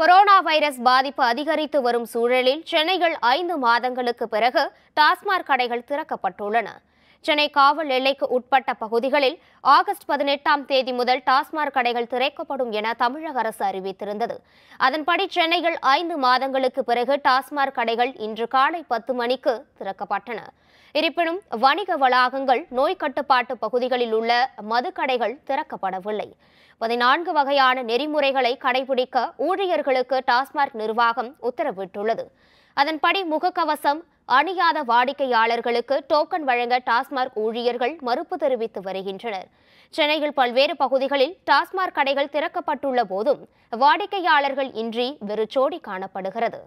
corona virus பாதிப்பு அதிகரித்து வரும் சூழலில் சென்னையில் ஐந்து மாதங்களுக்கு பிறகு டாஸ்மாக் கடைகள் திறக்கப்பட்டுள்ளன சென்னை காவல் எல்லைக்கு உட்பட்ட பகுதிகளில் ஆகஸ்ட் பதினெட்டாம் தேதி முதல் டாஸ்மாக் கடைகள் திறக்கப்படும் என தமிழக அரசு அறிவித்திருந்தது அதன்படி சென்னையில் ஐந்து மாதங்களுக்கு பிறகு டாஸ்மாக் கடைகள் இன்று காலை பத்து மணிக்கு திறக்கப்பட்டன இருப்பினும் வணிக வளாகங்கள் நோய் கட்டுப்பாட்டு பகுதிகளில் உள்ள மதுக்கடைகள் திறக்கப்படவில்லை பதினான்கு வகையான நெறிமுறைகளை கடைபிடிக்க ஊழியர்களுக்கு டாஸ்மாக் நிர்வாகம் உத்தரவிட்டுள்ளது அதன்படி முகக்கவசம் அணியாத வாடிக்கையாளர்களுக்கு டோக்கன் வழங்க டாஸ்மாக் ஊழியர்கள் மறுப்பு தெரிவித்து வருகின்றனர் சென்னையில் பல்வேறு பகுதிகளில் டாஸ்மாக் கடைகள் திறக்கப்பட்டுள்ள போதும் வாடிக்கையாளர்கள் இன்றி வெறுச்சோடி காணப்படுகிறது